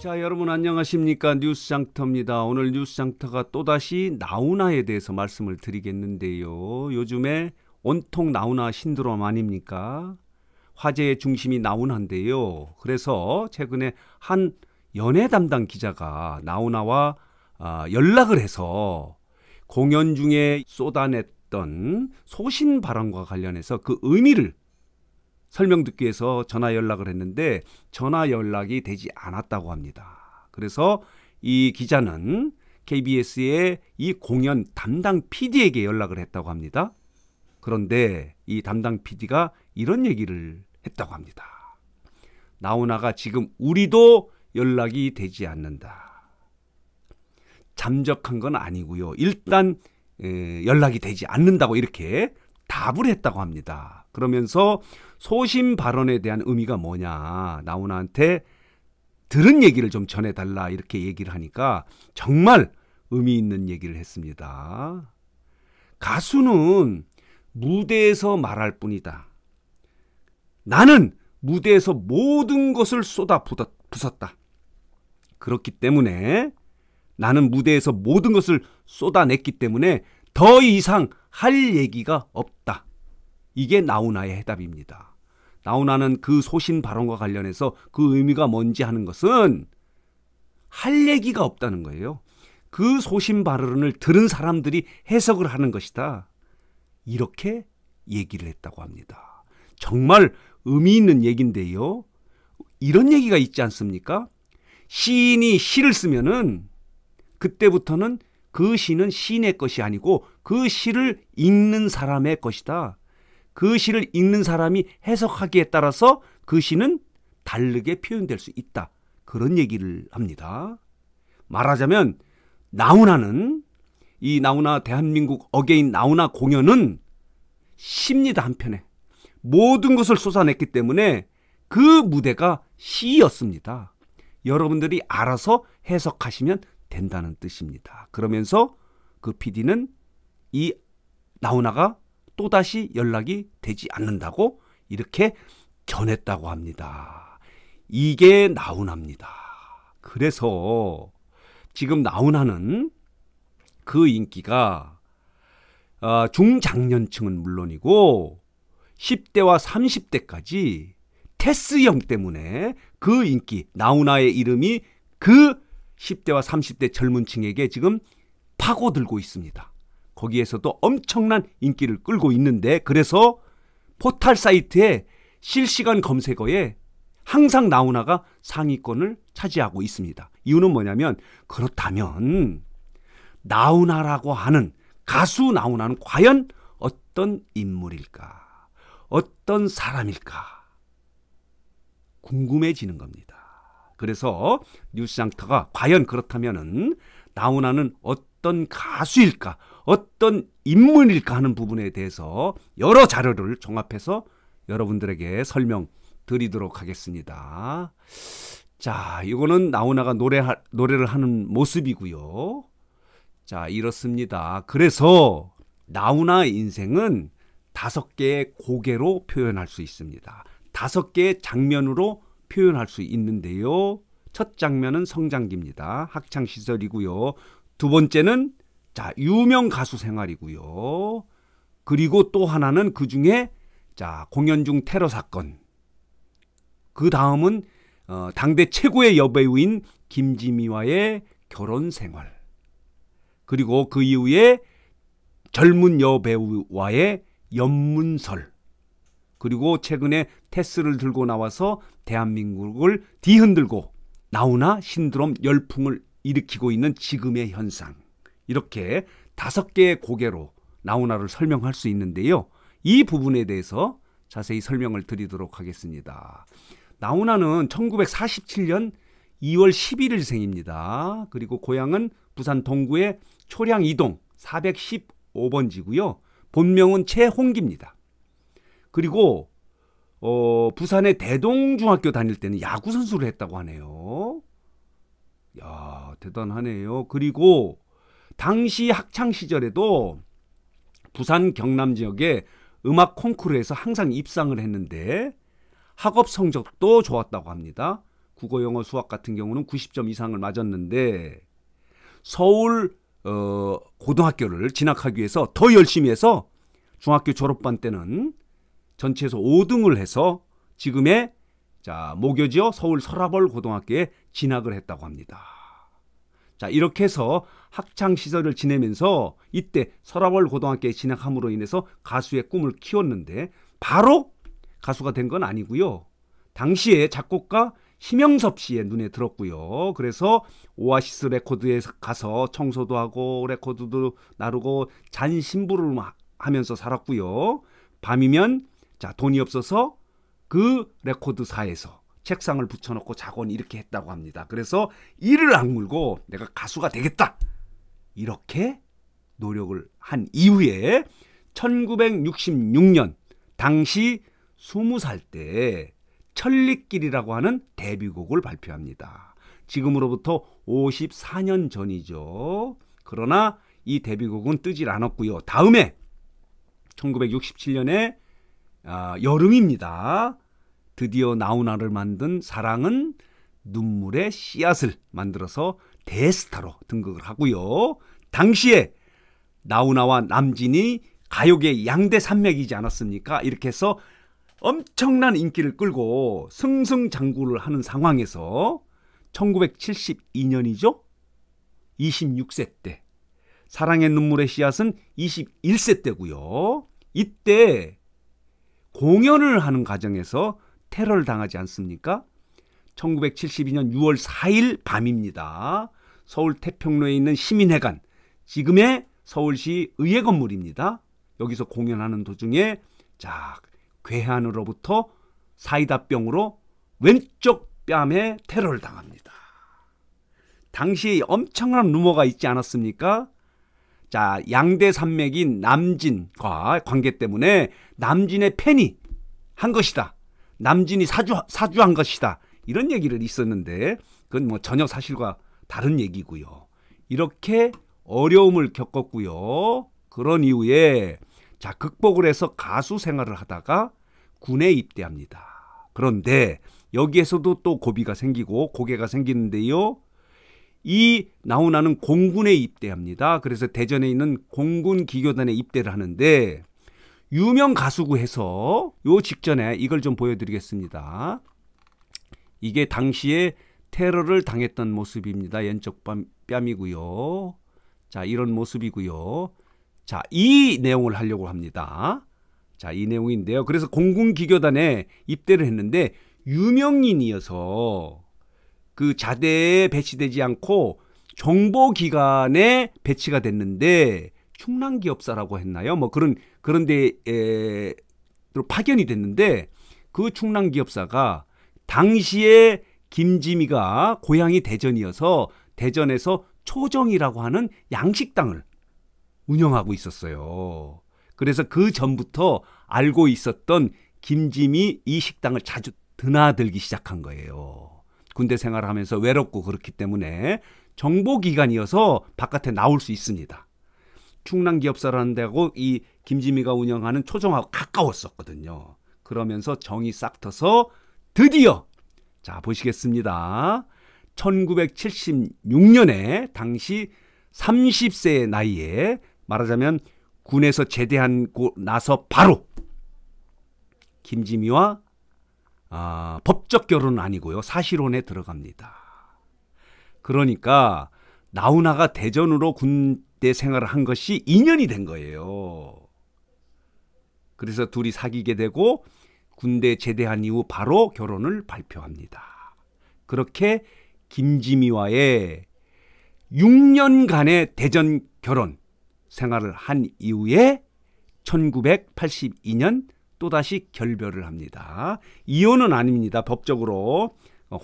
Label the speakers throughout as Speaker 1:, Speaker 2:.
Speaker 1: 자, 여러분 안녕하십니까? 뉴스 장터입니다. 오늘 뉴스 장터가 또다시 나우나에 대해서 말씀을 드리겠는데요. 요즘에 온통 나우나 신드롬 아닙니까? 화제의 중심이 나우나인데요. 그래서 최근에 한 연예 담당 기자가 나우나와 아, 연락을 해서 공연 중에 쏟아냈던 소신 발언과 관련해서 그 의미를 설명 듣기 위해서 전화 연락을 했는데 전화 연락이 되지 않았다고 합니다. 그래서 이 기자는 KBS의 이 공연 담당 PD에게 연락을 했다고 합니다. 그런데 이 담당 PD가 이런 얘기를 했다고 합니다. 나훈아가 지금 우리도 연락이 되지 않는다. 잠적한 건 아니고요. 일단 에, 연락이 되지 않는다고 이렇게 답을 했다고 합니다. 그러면서 소신 발언에 대한 의미가 뭐냐. 나훈아한테 들은 얘기를 좀 전해달라. 이렇게 얘기를 하니까 정말 의미 있는 얘기를 했습니다. 가수는 무대에서 말할 뿐이다. 나는 무대에서 모든 것을 쏟아 부었다 그렇기 때문에 나는 무대에서 모든 것을 쏟아냈기 때문에 더 이상 할 얘기가 없다. 이게 나훈아의 해답입니다. 나훈아는그 소신 발언과 관련해서 그 의미가 뭔지 하는 것은 할 얘기가 없다는 거예요. 그 소신 발언을 들은 사람들이 해석을 하는 것이다. 이렇게 얘기를 했다고 합니다. 정말 의미 있는 얘긴데요. 이런 얘기가 있지 않습니까? 시인이 시를 쓰면은 그때부터는 그 시는 시인의 것이 아니고 그 시를 읽는 사람의 것이다. 그 시를 읽는 사람이 해석하기에 따라서 그 시는 다르게 표현될 수 있다. 그런 얘기를 합니다. 말하자면 나훈아는 이 나훈아 대한민국 어게인 나훈아 공연은 시입니다 한편에 모든 것을 쏟아냈기 때문에 그 무대가 시였습니다. 여러분들이 알아서 해석하시면 된다는 뜻입니다. 그러면서 그 PD는 이 나훈아가 또다시 연락이 되지 않는다고 이렇게 전했다고 합니다. 이게 나훈합니다. 그래서 지금 나훈하는 그 인기가 아, 중장년층은 물론이고 10대와 30대까지 테스형 때문에 그 인기, 나훈아의 이름이 그 10대와 30대 젊은 층에게 지금 파고들고 있습니다. 거기에서도 엄청난 인기를 끌고 있는데 그래서 포털 사이트에 실시간 검색어에 항상 나훈아가 상위권을 차지하고 있습니다. 이유는 뭐냐면 그렇다면 나훈아라고 하는 가수 나훈아는 과연 어떤 인물일까? 어떤 사람일까? 궁금해지는 겁니다. 그래서 뉴스장터가 과연 그렇다면은 나훈아는 어떤 가수일까? 어떤 인물일까 하는 부분에 대해서 여러 자료를 종합해서 여러분들에게 설명 드리도록 하겠습니다. 자, 이거는 나훈아가 노래 노래를 하는 모습이고요. 자, 이렇습니다. 그래서 나훈아 인생은 다섯 개의 고개로 표현할 수 있습니다. 다섯 개의 장면으로 표현할 수 있는데요. 첫 장면은 성장기입니다. 학창 시절이고요. 두 번째는 자, 유명 가수 생활이고요. 그리고 또 하나는 그 중에 자, 공연 중 테러 사건. 그 다음은 어, 당대 최고의 여배우인 김지미와의 결혼 생활. 그리고 그 이후에 젊은 여배우와의 연문설. 그리고 최근에 테스를 들고 나와서 대한민국을 뒤흔들고 나우나 신드롬 열풍을 일으키고 있는 지금의 현상. 이렇게 다섯 개의 고개로 나훈아를 설명할 수 있는데요. 이 부분에 대해서 자세히 설명을 드리도록 하겠습니다. 나훈아는 1947년 2월 11일 생입니다. 그리고 고향은 부산 동구의 초량 이동 415번지고요. 본명은 최홍기입니다. 그리고 어, 부산의 대동중학교 다닐 때는 야구 선수를 했다고 하네요. 야, 대단하네요. 그리고 당시 학창 시절에도 부산 경남 지역의 음악 콩쿠르에서 항상 입상을 했는데 학업 성적도 좋았다고 합니다. 국어, 영어, 수학 같은 경우는 90점 이상을 맞았는데 서울 어, 고등학교를 진학하기 위해서 더 열심히 해서 중학교 졸업반 때는 전체에서 5등을 해서 지금의 자, 모교지어 서울 서라벌 고등학교에 진학을 했다고 합니다. 자, 이렇게 해서 학창 시절을 지내면서 이때 서라월 고등학교에 진학함으로 인해서 가수의 꿈을 키웠는데 바로 가수가 된 건 아니고요. 당시에 작곡가 심영섭 씨의 눈에 들었고요. 그래서 오아시스 레코드에 가서 청소도 하고 레코드도 나르고 잔 신부를 하면서 살았고요. 밤이면 자 돈이 없어서 그 레코드사에서 책상을 붙여놓고 자곤 이렇게 했다고 합니다. 그래서 이를 악물고 내가 가수가 되겠다. 이렇게 노력을 한 이후에 1966년 당시 20살 때 천리길이라고 하는 데뷔곡을 발표합니다. 지금으로부터 54년 전이죠. 그러나 이 데뷔곡은 뜨질 않았고요. 다음에 1967년에 아, 여름입니다. 드디어 나훈아를 만든 사랑은 눈물의 씨앗을 만들어서 대스타로 등극을 하고요. 당시에 나훈아와 남진이 가요계 양대 산맥이지 않았습니까? 이렇게 해서 엄청난 인기를 끌고 승승장구를 하는 상황에서 1972년이죠? 26세 때. 사랑의 눈물의 씨앗은 21세 때고요. 이때 공연을 하는 과정에서 테러를 당하지 않습니까? 1972년 6월 4일 밤입니다. 서울 태평로에 있는 시민회관, 지금의 서울시 의회 건물입니다. 여기서 공연하는 도중에 자, 괴한으로부터 사이다병으로 왼쪽 뺨에 테러를 당합니다. 당시 엄청난 루머가 있지 않았습니까? 자, 양대 산맥인 남진과 관계 때문에 남진의 팬이 한 것이다. 남진이 사주 사주한 것이다. 이런 얘기를 있었는데 그건 뭐 전혀 사실과 다른 얘기고요. 이렇게 어려움을 겪었고요. 그런 이후에 자 극복을 해서 가수 생활을 하다가 군에 입대합니다. 그런데 여기에서도 또 고비가 생기고 고개가 생기는데요. 이 나훈아는 공군에 입대합니다. 그래서 대전에 있는 공군 기교단에 입대를 하는데 유명 가수고 해서 요 직전에 이걸 좀 보여드리겠습니다. 이게 당시에 테러를 당했던 모습입니다. 연적 뺨이고요. 자, 이런 모습이고요. 자, 이 내용을 하려고 합니다. 자, 이 내용인데요. 그래서 공군기교단에 입대를 했는데 유명인이어서 그 자대에 배치되지 않고 정보기관에 배치가 됐는데 충남기업사라고 했나요? 뭐 그런 그런데 에, 파견이 됐는데 그 충남 기업사가 당시에 김지미가 고향이 대전이어서 대전에서 초정이라고 하는 양식당을 운영하고 있었어요. 그래서 그 전부터 알고 있었던 김지미 이 식당을 자주 드나들기 시작한 거예요. 군대 생활하면서 외롭고 그렇기 때문에 정보기관이어서 바깥에 나올 수 있습니다. 충남 기업사라는 데하고 이 김지미가 운영하는 초정하고 가까웠었거든요. 그러면서 정이 싹 터서 드디어 자 보시겠습니다. 1976년에 당시 30세의 나이에 말하자면 군에서 제대한 고 나서 바로 김지미와 아, 법적 결혼은 아니고요 사실혼에 들어갑니다. 그러니까 나훈아가 대전으로 군때 생활을 한 것이 인연이 된 거예요. 그래서 둘이 사귀게 되고 군대 제대한 이후 바로 결혼을 발표합니다. 그렇게 김지미와의 6년간의 대전 결혼 생활을 한 이후에 1982년 또다시 결별을 합니다. 이혼은 아닙니다. 법적으로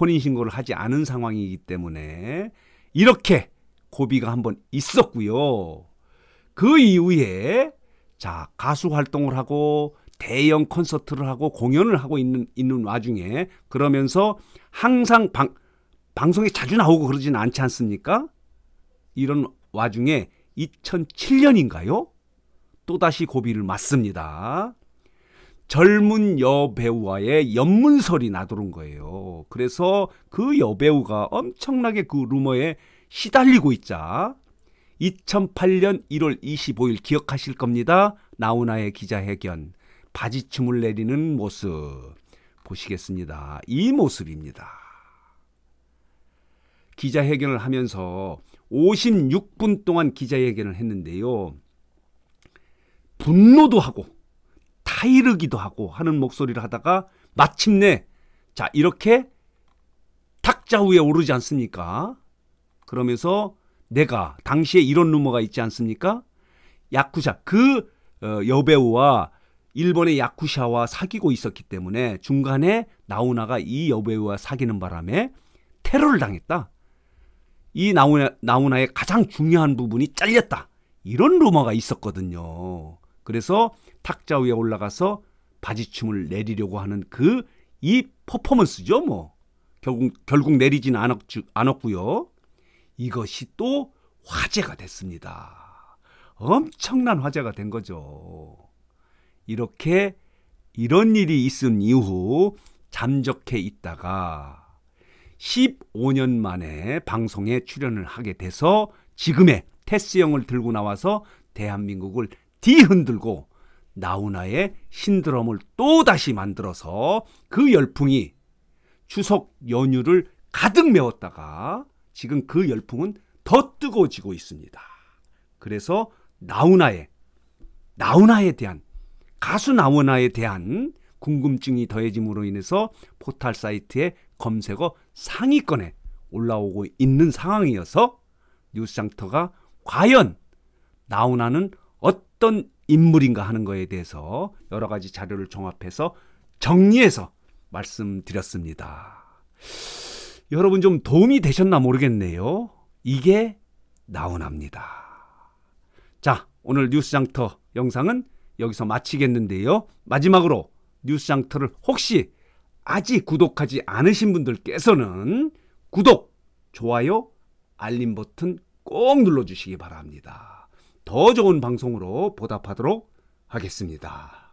Speaker 1: 혼인신고를 하지 않은 상황이기 때문에 이렇게 고비가 한번 있었고요. 그 이후에 자 가수 활동을 하고 대형 콘서트를 하고 공연을 하고 있는 있는 와중에 그러면서 항상 방 방송에 자주 나오고 그러진 않지 않습니까? 이런 와중에 2007년인가요? 또다시 고비를 맞습니다. 젊은 여배우와의 연문설이 나도는 거예요. 그래서 그 여배우가 엄청나게 그 루머에 시달리고 있자 2008년 1월 25일 기억하실 겁니다. 나훈아의 기자회견 바지춤을 내리는 모습 보시겠습니다. 이 모습입니다. 기자회견을 하면서 56분 동안 기자회견을 했는데요. 분노도 하고 타이르기도 하고 하는 목소리를 하다가 마침내 자 이렇게 탁자 위에 오르지 않습니까? 그러면서 내가 당시에 이런 루머가 있지 않습니까? 야쿠샤그 어, 여배우와 일본의 야쿠샤와 사귀고 있었기 때문에 중간에 나우나가 이 여배우와 사귀는 바람에 테러를 당했다. 이 나우나, 나우나의 가장 중요한 부분이 잘렸다. 이런 루머가 있었거든요. 그래서 탁자 위에 올라가서 바지춤을 내리려고 하는 그 이 퍼포먼스죠, 뭐. 결국, 결국 내리진 않았, 않았고요. 이것이 또 화제가 됐습니다. 엄청난 화제가 된 거죠. 이렇게 이런 일이 있은 이후 잠적해 있다가 15년 만에 방송에 출연을 하게 돼서 지금의 테스형을 들고 나와서 대한민국을 뒤흔들고 나훈아의 신드롬을 또다시 만들어서 그 열풍이 추석 연휴를 가득 메웠다가 지금 그 열풍은 더 뜨거워지고 있습니다. 그래서 나훈아에 나훈아에 대한 가수 나훈아에 대한 궁금증이 더해짐으로 인해서 포털 사이트의 검색어 상위권에 올라오고 있는 상황이어서 뉴스장터가 과연 나훈아는 어떤 인물인가 하는 거에 대해서 여러 가지 자료를 종합해서 정리해서 말씀드렸습니다. 여러분 좀 도움이 되셨나 모르겠네요. 이게 나훈합니다. 자, 오늘 뉴스장터 영상은 여기서 마치겠는데요. 마지막으로 뉴스장터를 혹시 아직 구독하지 않으신 분들께서는 구독, 좋아요, 알림 버튼 꼭 눌러주시기 바랍니다. 더 좋은 방송으로 보답하도록 하겠습니다.